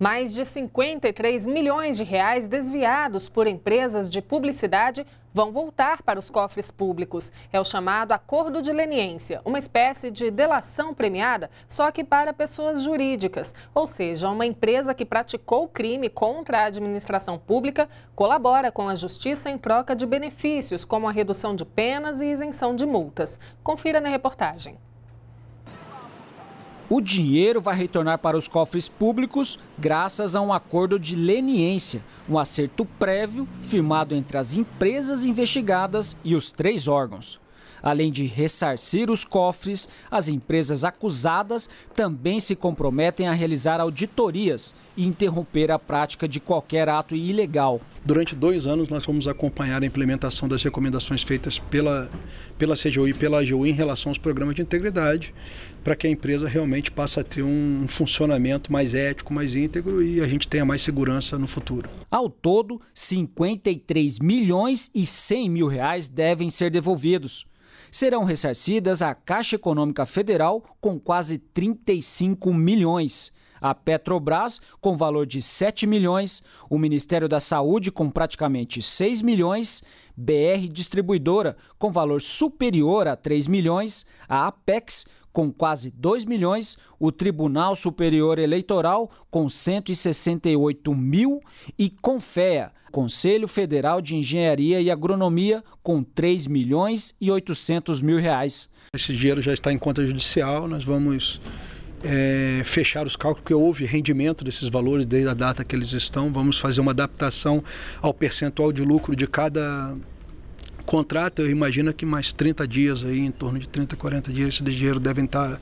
Mais de 53 milhões de reais desviados por empresas de publicidade vão voltar para os cofres públicos. É o chamado acordo de leniência, uma espécie de delação premiada, só que para pessoas jurídicas, ou seja, uma empresa que praticou crime contra a administração pública colabora com a justiça em troca de benefícios, como a redução de penas e isenção de multas. Confira na reportagem. O dinheiro vai retornar para os cofres públicos graças a um acordo de leniência, um acerto prévio firmado entre as empresas investigadas e os três órgãos. Além de ressarcir os cofres, as empresas acusadas também se comprometem a realizar auditorias e interromper a prática de qualquer ato ilegal. Durante dois anos, nós vamos acompanhar a implementação das recomendações feitas pela, pela CGU e pela AGU em relação aos programas de integridade, para que a empresa realmente passe a ter um funcionamento mais ético, mais íntegro e a gente tenha mais segurança no futuro. Ao todo, 53 milhões e 100 mil reais devem ser devolvidos serão ressarcidas à Caixa Econômica Federal com quase 35 milhões a Petrobras com valor de 7 milhões, o Ministério da Saúde com praticamente 6 milhões, BR Distribuidora com valor superior a 3 milhões, a Apex com quase 2 milhões, o Tribunal Superior Eleitoral com 168 mil e Confea, Conselho Federal de Engenharia e Agronomia, com 3 milhões e 800 mil reais. Esse dinheiro já está em conta judicial, nós vamos é, fechar os cálculos, porque houve rendimento desses valores desde a data que eles estão. Vamos fazer uma adaptação ao percentual de lucro de cada contrato. Eu imagino que mais 30 dias, aí, em torno de 30, 40 dias, esse dinheiro devem estar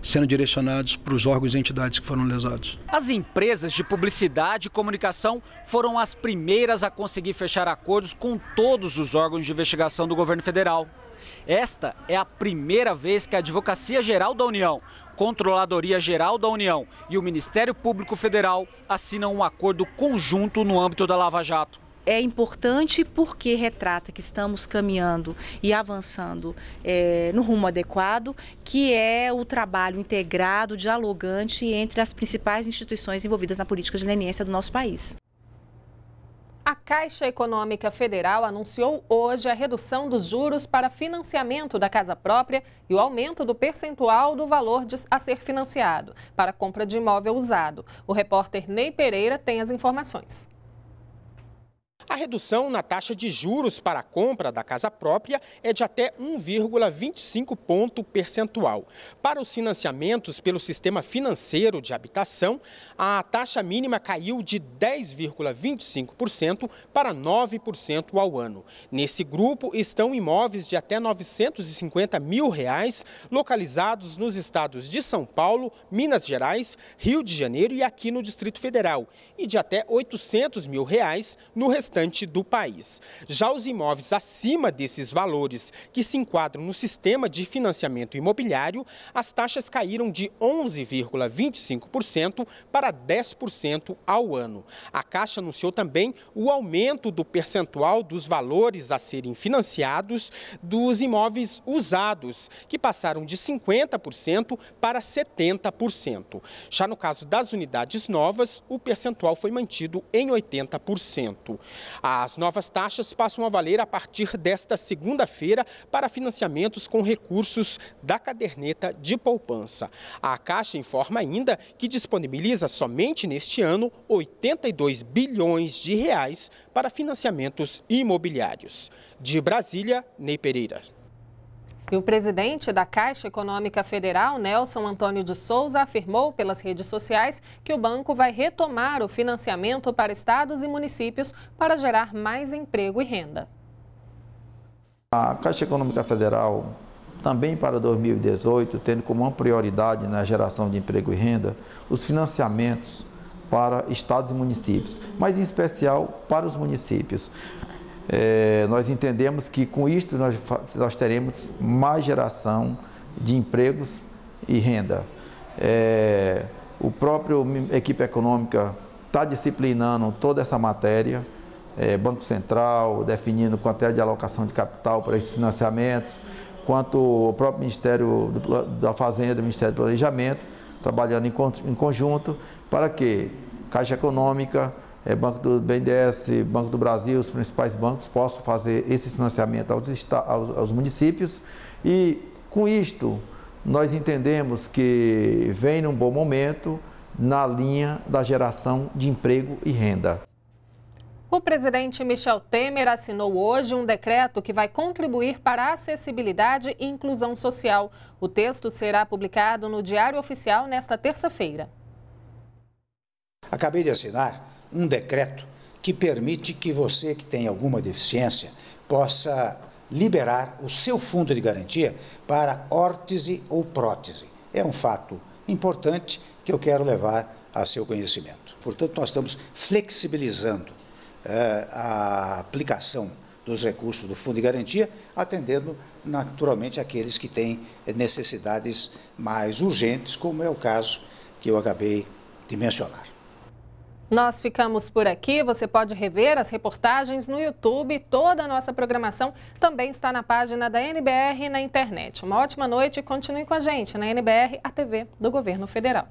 sendo direcionados para os órgãos e entidades que foram lesados. As empresas de publicidade e comunicação foram as primeiras a conseguir fechar acordos com todos os órgãos de investigação do governo federal. Esta é a primeira vez que a Advocacia Geral da União Controladoria Geral da União e o Ministério Público Federal assinam um acordo conjunto no âmbito da Lava Jato é importante porque retrata que estamos caminhando e avançando é, no rumo adequado, que é o trabalho integrado, dialogante entre as principais instituições envolvidas na política de leniência do nosso país. Caixa Econômica Federal anunciou hoje a redução dos juros para financiamento da casa própria e o aumento do percentual do valor a ser financiado para compra de imóvel usado. O repórter Ney Pereira tem as informações. A redução na taxa de juros para a compra da casa própria é de até 1,25 ponto percentual. Para os financiamentos pelo sistema financeiro de habitação, a taxa mínima caiu de 10,25% para 9% ao ano. Nesse grupo estão imóveis de até 950 mil reais, localizados nos estados de São Paulo, Minas Gerais, Rio de Janeiro e aqui no Distrito Federal, e de até 800 mil reais no restante restante do país. Já os imóveis acima desses valores, que se enquadram no sistema de financiamento imobiliário, as taxas caíram de 11,25% para 10% ao ano. A Caixa anunciou também o aumento do percentual dos valores a serem financiados dos imóveis usados, que passaram de 50% para 70%. Já no caso das unidades novas, o percentual foi mantido em 80%. As novas taxas passam a valer a partir desta segunda-feira para financiamentos com recursos da caderneta de poupança. A Caixa informa ainda que disponibiliza somente neste ano 82 bilhões de reais para financiamentos imobiliários. De Brasília, Ney Pereira. E o presidente da Caixa Econômica Federal, Nelson Antônio de Souza, afirmou pelas redes sociais que o banco vai retomar o financiamento para estados e municípios para gerar mais emprego e renda. A Caixa Econômica Federal, também para 2018, tendo como uma prioridade na geração de emprego e renda os financiamentos para estados e municípios, mas em especial para os municípios. É, nós entendemos que com isto nós, nós teremos mais geração de empregos e renda. É, o próprio equipe econômica está disciplinando toda essa matéria, é, Banco Central definindo quanto é de alocação de capital para esses financiamentos, quanto o próprio Ministério do, da Fazenda, Ministério do Planejamento, trabalhando em, em conjunto para que Caixa Econômica, é, Banco do BNDES, Banco do Brasil, os principais bancos possam fazer esse financiamento aos, aos, aos municípios. E com isto, nós entendemos que vem num bom momento na linha da geração de emprego e renda. O presidente Michel Temer assinou hoje um decreto que vai contribuir para a acessibilidade e inclusão social. O texto será publicado no Diário Oficial nesta terça-feira. Acabei de assinar um decreto que permite que você que tem alguma deficiência possa liberar o seu fundo de garantia para órtese ou prótese. É um fato importante que eu quero levar a seu conhecimento. Portanto, nós estamos flexibilizando eh, a aplicação dos recursos do Fundo de Garantia, atendendo naturalmente aqueles que têm necessidades mais urgentes, como é o caso que eu acabei de mencionar. Nós ficamos por aqui. Você pode rever as reportagens no YouTube. Toda a nossa programação também está na página da NBR na internet. Uma ótima noite e continue com a gente na NBR, a TV do Governo Federal.